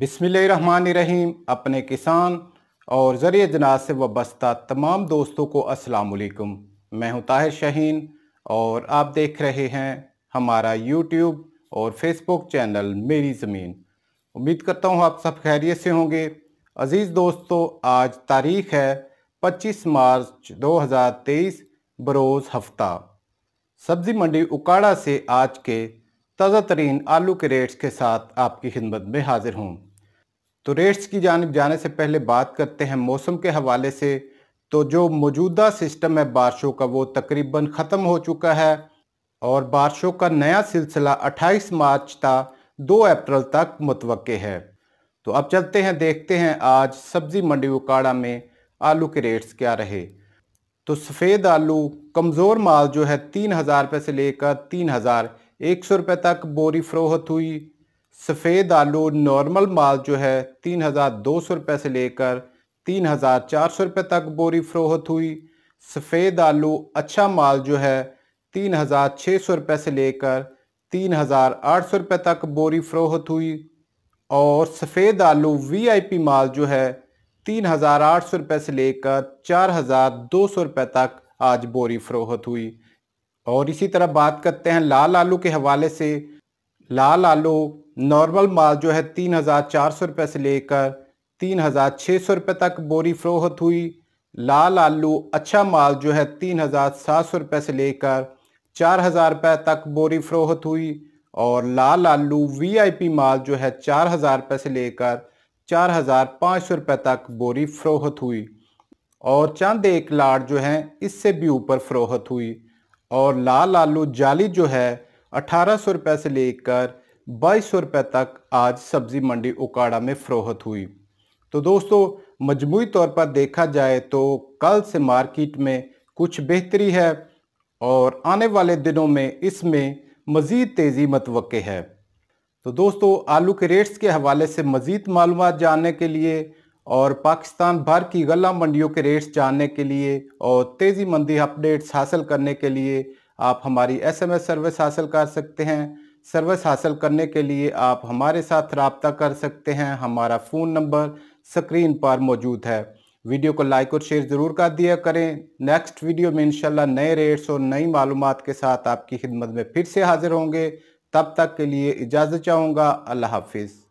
बिसमीम अपने किसान और ज़रिए जनाज से वाबस्ता तमाम दोस्तों को वालेकुम मैं हूं ताहिर शहीन और आप देख रहे हैं हमारा यूट्यूब और फेसबुक चैनल मेरी ज़मीन उम्मीद करता हूं आप सब खैरियत से होंगे अज़ीज़ दोस्तों आज तारीख़ है 25 मार्च 2023 बरोज़ हफ्ता सब्ज़ी मंडी उकाड़ा से आज के ताज़ा तरीन आलू के रेट्स के साथ आपकी खिदमत में हाज़िर हूँ तो रेट्स की जानब जाने से पहले बात करते हैं मौसम के हवाले से तो जो मौजूदा सिस्टम है बारिशों का वो तकरीबन ख़त्म हो चुका है और बारिशों का नया सिलसिला 28 मार्च तक 2 अप्रैल तक मुतव है तो अब चलते हैं देखते हैं आज सब्ज़ी मंडी उकाड़ा में आलू के रेट्स क्या रहे तो सफ़ेद आलू कमज़ोर माल जो है तीन हज़ार रुपये से लेकर तीन हज़ार एक सौ रुपये तक बोरी फ़रोहत हुई सफ़ेद आलू नॉर्मल माल जो है तीन हज़ार दो सौ रुपये से लेकर तीन हज़ार चार सौ रुपये तक बोरी फ़रोहत हुई सफ़ेद आलू अच्छा माल जो है तीन हज़ार छः सौ रुपये से लेकर तीन हज़ार आठ सौ रुपये तक बोरी फ़रोहत हुई और सफ़ेद आलू वीआईपी माल जो है तीन हज़ार आठ सौ रुपये से लेकर चार हज़ार दो सौ रुपये तक आज बोरी फ़रोहत हुई और इसी तरह बात करते हैं लाल आलू के हवाले से लाल आलू नॉर्मल माल जो है तीन हज़ार चार सौ रुपये से लेकर तीन हज़ार छः सौ रुपये तक बोरी फ़रोहत हुई लाल आलू अच्छा माल जो है तीन हज़ार सात सौ रुपये से लेकर चार हज़ार रुपये तक बोरी फ़रोहत हुई और लाल आलू वीआईपी माल जो है चार हज़ार रुपये से लेकर चार हज़ार पाँच सौ रुपये तक बोरी फ़रोहत हुई और चंद एक लाड जो है इससे भी ऊपर फ़रोहत हुई और लाल आलू जाली जो है अठारह सौ रुपये से लेकर बाईस सौ रुपये तक आज सब्जी मंडी उकाड़ा में फरोहत हुई तो दोस्तों मजमू तौर पर देखा जाए तो कल से मार्केट में कुछ बेहतरी है और आने वाले दिनों में इसमें मज़ीद तेज़ी मतवक़ है तो दोस्तों आलू के रेट्स के हवाले से मज़ीद मालूम जानने के लिए और पाकिस्तान भर की गला मंडियों के रेट्स जानने के लिए और तेज़ी मंदी अपडेट्स हासिल करने के लिए आप हमारी एसएमएस सर्विस हासिल कर सकते हैं सर्विस हासिल करने के लिए आप हमारे साथ रबता कर सकते हैं हमारा फ़ोन नंबर स्क्रीन पर मौजूद है वीडियो को लाइक और शेयर ज़रूर कर दिया करें नेक्स्ट वीडियो में इंशाल्लाह नए रेट्स और नई मालूम के साथ आपकी खिदमत में फिर से हाजिर होंगे तब तक के लिए इजाज़त चाहूँगा अल्लाह हाफिज़